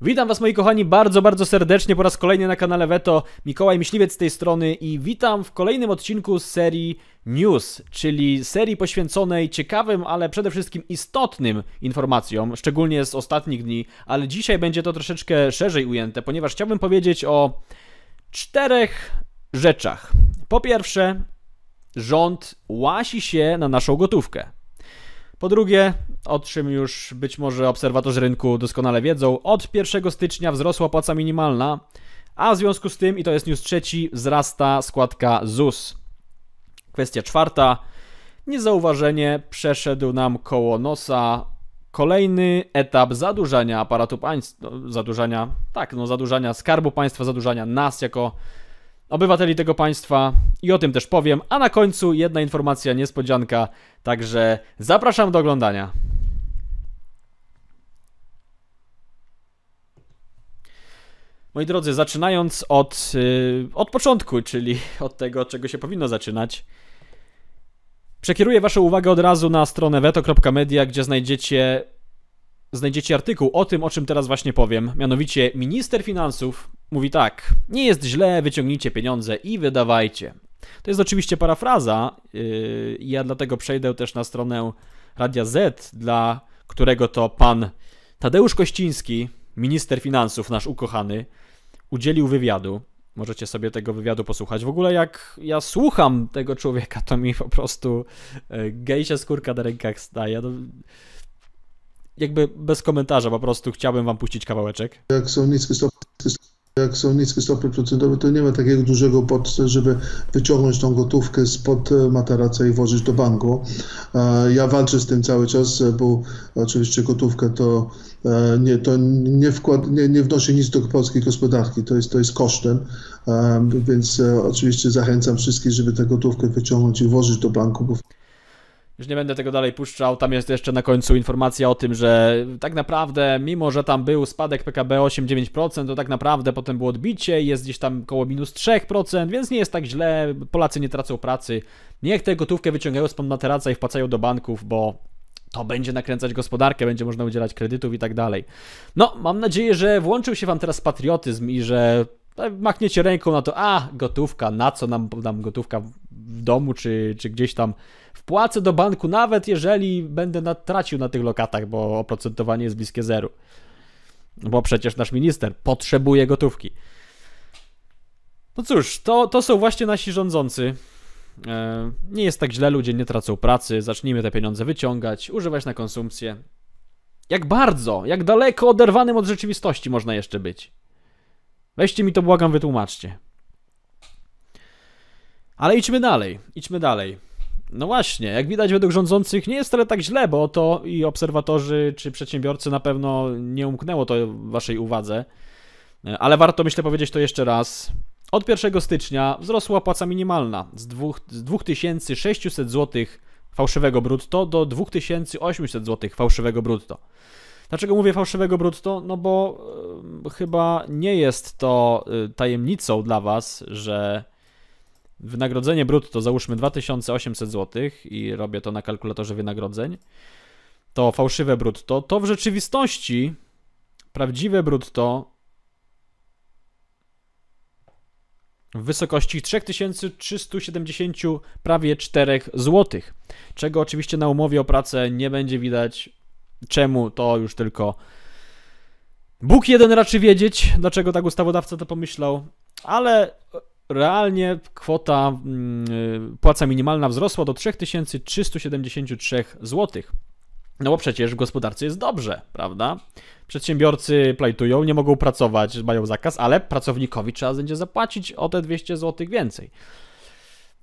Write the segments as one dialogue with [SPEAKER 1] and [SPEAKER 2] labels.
[SPEAKER 1] Witam Was moi kochani bardzo, bardzo serdecznie po raz kolejny na kanale Veto. Mikołaj Myśliwiec z tej strony i witam w kolejnym odcinku z serii News, czyli serii poświęconej ciekawym, ale przede wszystkim istotnym informacjom, szczególnie z ostatnich dni, ale dzisiaj będzie to troszeczkę szerzej ujęte, ponieważ chciałbym powiedzieć o czterech rzeczach. Po pierwsze, rząd łasi się na naszą gotówkę. Po drugie, o czym już być może obserwatorzy rynku doskonale wiedzą, od 1 stycznia wzrosła płaca minimalna, a w związku z tym, i to jest news trzeci, wzrasta składka ZUS. Kwestia czwarta. Niezauważenie przeszedł nam koło nosa kolejny etap zadłużania aparatu państwa, no, zadłużania, tak, no zadłużania skarbu państwa, zadłużania nas jako obywateli tego państwa i o tym też powiem. A na końcu jedna informacja, niespodzianka, także zapraszam do oglądania. Moi drodzy, zaczynając od, yy, od początku, czyli od tego, od czego się powinno zaczynać, przekieruję Waszą uwagę od razu na stronę veto.media, gdzie znajdziecie znajdziecie artykuł o tym, o czym teraz właśnie powiem. Mianowicie minister finansów mówi tak: Nie jest źle, wyciągnijcie pieniądze i wydawajcie. To jest oczywiście parafraza. Yy, ja dlatego przejdę też na stronę Radia Z, dla którego to pan Tadeusz Kościński, minister finansów, nasz ukochany, udzielił wywiadu. Możecie sobie tego wywiadu posłuchać. W ogóle jak ja słucham tego człowieka, to mi po prostu e, gejsia skórka na rękach staje. No, jakby bez komentarza, po prostu chciałbym wam puścić kawałeczek. Jak są niskie stopy, jak są niskie stopy procentowe, to nie ma takiego dużego potrzeby żeby wyciągnąć tą gotówkę spod e, materaca i włożyć do banku. E, ja walczę z tym cały czas, e, bo oczywiście gotówka to nie, to nie, wkład, nie, nie wnosi nic do polskiej gospodarki, to jest, to jest kosztem, więc oczywiście zachęcam wszystkich, żeby tę gotówkę wyciągnąć i włożyć do banku, bo już nie będę tego dalej puszczał. Tam jest jeszcze na końcu informacja o tym, że tak naprawdę, mimo że tam był spadek PKB 8-9%, to tak naprawdę potem było odbicie i jest gdzieś tam koło minus 3%, więc nie jest tak źle. Polacy nie tracą pracy. Niech tę gotówkę wyciągają spod materaca i wpłacają do banków, bo to będzie nakręcać gospodarkę, będzie można udzielać kredytów i tak dalej. No, mam nadzieję, że włączył się Wam teraz patriotyzm i że tak machniecie ręką na to, a gotówka, na co nam, nam gotówka, domu, czy, czy gdzieś tam wpłacę do banku, nawet jeżeli będę tracił na tych lokatach, bo oprocentowanie jest bliskie zeru. Bo przecież nasz minister potrzebuje gotówki. No cóż, to, to są właśnie nasi rządzący. E, nie jest tak źle, ludzie nie tracą pracy, zacznijmy te pieniądze wyciągać, używać na konsumpcję. Jak bardzo, jak daleko oderwanym od rzeczywistości można jeszcze być. Weźcie mi to błagam, wytłumaczcie. Ale idźmy dalej, idźmy dalej. No właśnie, jak widać według rządzących nie jest wcale tak źle, bo to i obserwatorzy czy przedsiębiorcy na pewno nie umknęło to waszej uwadze. E, ale warto myślę powiedzieć to jeszcze raz. Od 1 stycznia wzrosła płaca minimalna z, dwóch, z 2600 zł fałszywego brutto do 2800 zł fałszywego brutto. Dlaczego mówię fałszywego brutto? No bo chyba nie jest to y, tajemnicą dla Was, że wynagrodzenie brutto załóżmy 2800 zł i robię to na kalkulatorze wynagrodzeń, to fałszywe brutto, to w rzeczywistości prawdziwe brutto w wysokości 3370 prawie 4 zł, czego oczywiście na umowie o pracę nie będzie widać, czemu to już tylko Bóg jeden raczy wiedzieć, dlaczego tak ustawodawca to pomyślał, ale realnie kwota, mm, y, płaca minimalna wzrosła do 3373 zł. No bo przecież w gospodarce jest dobrze, prawda? Przedsiębiorcy plajtują, nie mogą pracować, mają zakaz, ale pracownikowi trzeba będzie zapłacić o te 200 zł więcej.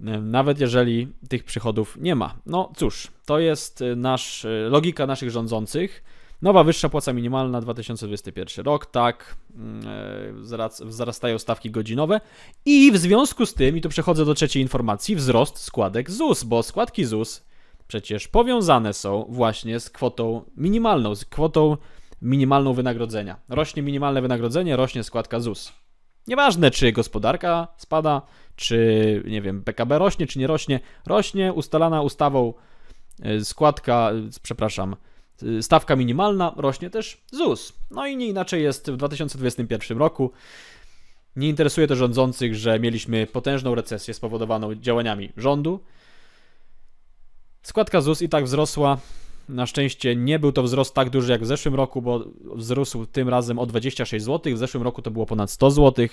[SPEAKER 1] Y, nawet jeżeli tych przychodów nie ma. No cóż, to jest y, nasz, logika naszych rządzących Nowa wyższa płaca minimalna 2021 rok, tak, mm, e, wzrastają stawki godzinowe i w związku z tym, i tu przechodzę do trzeciej informacji, wzrost składek ZUS, bo składki ZUS przecież powiązane są właśnie z kwotą minimalną, z kwotą minimalną wynagrodzenia. Rośnie minimalne wynagrodzenie, rośnie składka ZUS. Nieważne, czy gospodarka spada, czy nie wiem, PKB rośnie, czy nie rośnie, rośnie ustalana ustawą e, składka, e, przepraszam, Y, stawka minimalna, rośnie też ZUS. No i nie inaczej jest w 2021 roku. Nie interesuje to rządzących, że mieliśmy potężną recesję spowodowaną działaniami rządu. Składka ZUS i tak wzrosła. Na szczęście nie był to wzrost tak duży jak w zeszłym roku, bo wzrósł tym razem o 26 zł. W zeszłym roku to było ponad 100 zł.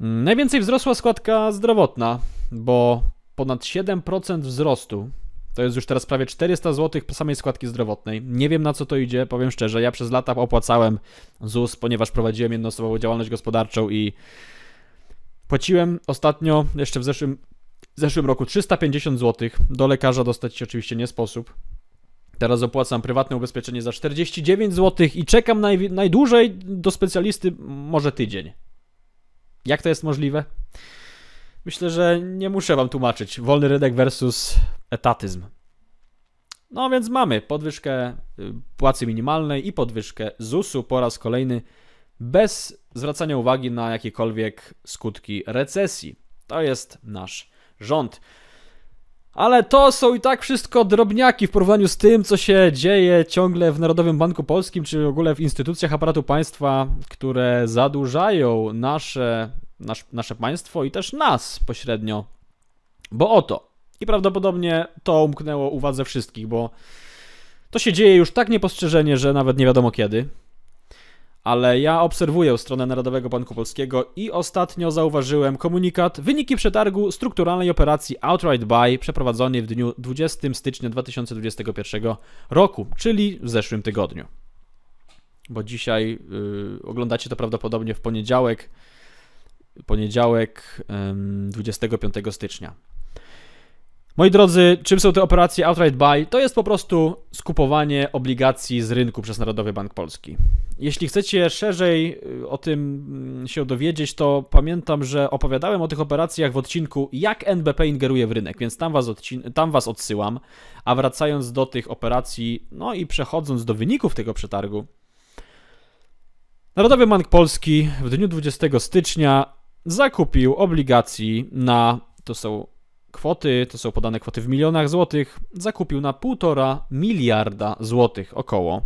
[SPEAKER 1] Mm, najwięcej wzrosła składka zdrowotna, bo ponad 7% wzrostu to jest już teraz prawie 400 zł samej składki zdrowotnej. Nie wiem na co to idzie, powiem szczerze. Ja przez lata opłacałem ZUS, ponieważ prowadziłem jednoosobową działalność gospodarczą i płaciłem ostatnio, jeszcze w zeszłym, w zeszłym roku, 350 zł. Do lekarza dostać się oczywiście nie sposób. Teraz opłacam prywatne ubezpieczenie za 49 zł i czekam naj, najdłużej do specjalisty, może tydzień. Jak to jest możliwe? Myślę, że nie muszę wam tłumaczyć. Wolny rynek versus etatyzm. No więc mamy podwyżkę y, płacy minimalnej i podwyżkę ZUS-u po raz kolejny bez zwracania uwagi na jakiekolwiek skutki recesji. To jest nasz rząd. Ale to są i tak wszystko drobniaki w porównaniu z tym, co się dzieje ciągle w Narodowym Banku Polskim, czy w ogóle w instytucjach aparatu państwa, które zadłużają nasze nasz, nasze państwo i też nas pośrednio. Bo oto. I prawdopodobnie to umknęło uwadze wszystkich, bo to się dzieje już tak niepostrzeżenie, że nawet nie wiadomo kiedy. Ale ja obserwuję stronę Narodowego Banku Polskiego i ostatnio zauważyłem komunikat wyniki przetargu strukturalnej operacji Outright Buy przeprowadzonej w dniu 20 stycznia 2021 roku, czyli w zeszłym tygodniu. Bo dzisiaj yy, oglądacie to prawdopodobnie w poniedziałek, poniedziałek 25 stycznia. Moi drodzy, czym są te operacje outright buy? To jest po prostu skupowanie obligacji z rynku przez Narodowy Bank Polski. Jeśli chcecie szerzej y, o tym mm, się dowiedzieć, to pamiętam, że opowiadałem o tych operacjach w odcinku Jak NBP ingeruje w rynek, więc tam was, tam was odsyłam. A wracając do tych operacji, no i przechodząc do wyników tego przetargu, Narodowy Bank Polski w dniu 20 stycznia zakupił obligacji na, to są kwoty, to są podane kwoty w milionach złotych, zakupił na półtora miliarda złotych około.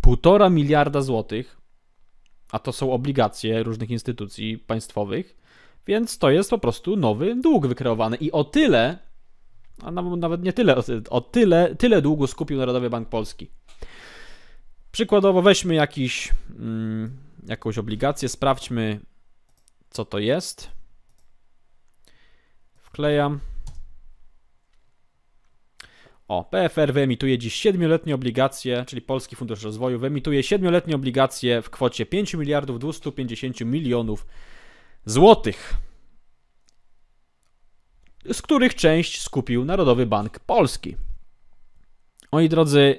[SPEAKER 1] półtora miliarda złotych, a to są obligacje różnych instytucji państwowych, więc to jest po prostu nowy dług wykreowany i o tyle, a nawet nie tyle, o tyle, tyle długu skupił Narodowy Bank Polski. Przykładowo weźmy jakiś, mm, jakąś obligację, sprawdźmy co to jest. Wklejam. O, PFR wyemituje dziś 7-letnie obligacje, czyli Polski Fundusz Rozwoju wyemituje 7-letnie obligacje w kwocie 5 miliardów 250 milionów złotych, z których część skupił Narodowy Bank Polski. Moi drodzy,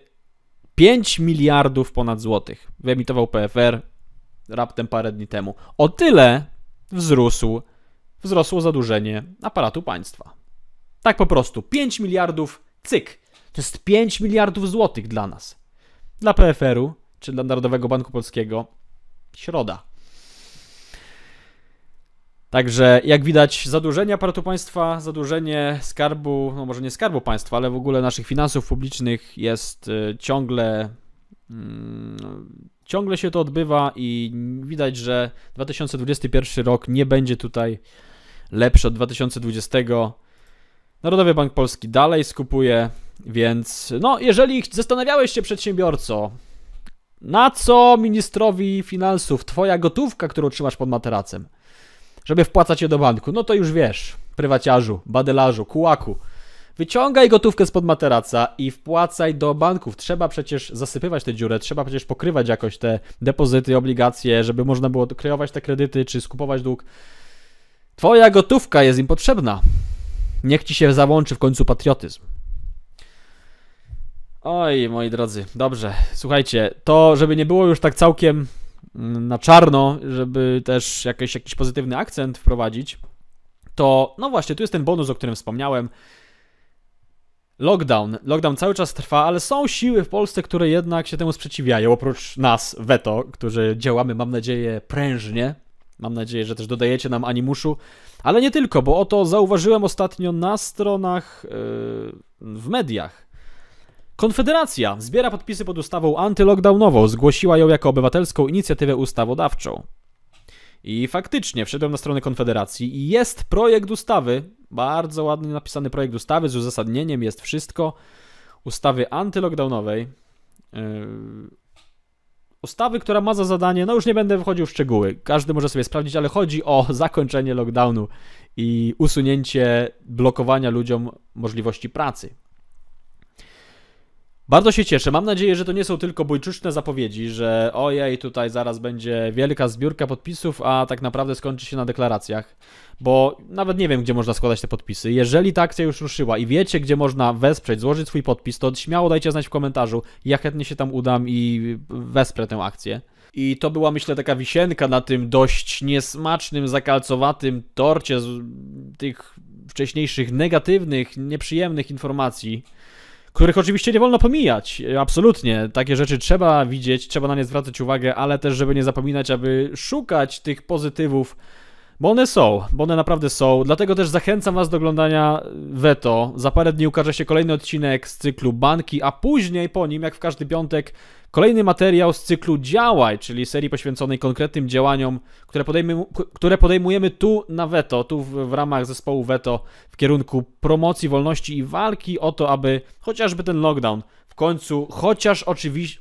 [SPEAKER 1] 5 miliardów ponad złotych wyemitował PFR raptem parę dni temu. O tyle wzrósł, wzrosło zadłużenie aparatu państwa. Tak po prostu. 5 miliardów, cyk. To jest 5 miliardów złotych dla nas. Dla PFR-u, czy dla Narodowego Banku Polskiego. Środa. Także jak widać, zadłużenie aparatu państwa, zadłużenie skarbu, no może nie skarbu państwa, ale w ogóle naszych finansów publicznych jest y, ciągle, mm, ciągle się to odbywa i widać, że 2021 rok nie będzie tutaj lepszy od 2020. Narodowy Bank Polski dalej skupuje, więc no, jeżeli zastanawiałeś się przedsiębiorco, na co ministrowi finansów twoja gotówka, którą trzymasz pod materacem, żeby wpłacać je do banku, no to już wiesz, prywaciarzu, badelarzu, kułaku, Wyciągaj gotówkę spod materaca i wpłacaj do banków. Trzeba przecież zasypywać tę dziurę, trzeba przecież pokrywać jakoś te depozyty, obligacje, żeby można było kreować te kredyty czy skupować dług. Twoja gotówka jest im potrzebna. Niech ci się załączy w końcu patriotyzm. Oj, moi drodzy, dobrze. Słuchajcie, to żeby nie było już tak całkiem mm, na czarno, żeby też jakiś, jakiś pozytywny akcent wprowadzić, to no właśnie, tu jest ten bonus, o którym wspomniałem. Lockdown. Lockdown cały czas trwa, ale są siły w Polsce, które jednak się temu sprzeciwiają, oprócz nas, veto, którzy działamy, mam nadzieję, prężnie. Mam nadzieję, że też dodajecie nam animuszu. Ale nie tylko, bo oto zauważyłem ostatnio na stronach, yy, w mediach. Konfederacja zbiera podpisy pod ustawą antylockdownową. Zgłosiła ją jako obywatelską inicjatywę ustawodawczą. I faktycznie wszedłem na stronę Konfederacji i jest projekt ustawy, bardzo ładnie napisany projekt ustawy z uzasadnieniem, jest wszystko, ustawy antylockdownowej. Yy, ustawy, która ma za zadanie, no już nie będę wchodził w szczegóły, każdy może sobie sprawdzić, ale chodzi o zakończenie lockdownu i usunięcie blokowania ludziom możliwości pracy. Bardzo się cieszę. Mam nadzieję, że to nie są tylko bójczuczne zapowiedzi, że ojej, tutaj zaraz będzie wielka zbiórka podpisów, a tak naprawdę skończy się na deklaracjach, bo nawet nie wiem, gdzie można składać te podpisy. Jeżeli ta akcja już ruszyła i wiecie, gdzie można wesprzeć, złożyć swój podpis, to śmiało dajcie znać w komentarzu. Ja chętnie się tam udam i wesprę tę akcję. I to była, myślę, taka wisienka na tym dość niesmacznym, zakalcowatym torcie z tych wcześniejszych negatywnych, nieprzyjemnych informacji których oczywiście nie wolno pomijać. E, absolutnie, takie rzeczy trzeba widzieć, trzeba na nie zwracać uwagę, ale też, żeby nie zapominać, aby szukać tych pozytywów, bo one są, bo one naprawdę są. Dlatego też zachęcam Was do oglądania Veto. Za parę dni ukaże się kolejny odcinek z cyklu Banki, a później po nim, jak w każdy piątek, Kolejny materiał z cyklu „Działaj”, czyli serii poświęconej konkretnym działaniom, które, podejmy, które podejmujemy tu na Veto, tu w, w ramach zespołu Veto w kierunku promocji wolności i walki o to, aby chociażby ten lockdown w końcu, chociaż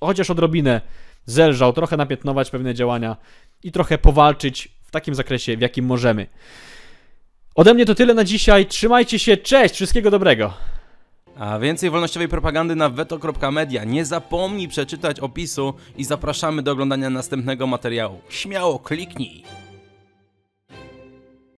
[SPEAKER 1] chociaż odrobinę zelżał, trochę napiętnować pewne działania i trochę powalczyć w takim zakresie, w jakim możemy. Ode mnie to tyle na dzisiaj. Trzymajcie się, cześć, wszystkiego dobrego. A więcej wolnościowej propagandy na veto.media. Nie zapomnij przeczytać opisu i zapraszamy do oglądania następnego materiału. Śmiało kliknij!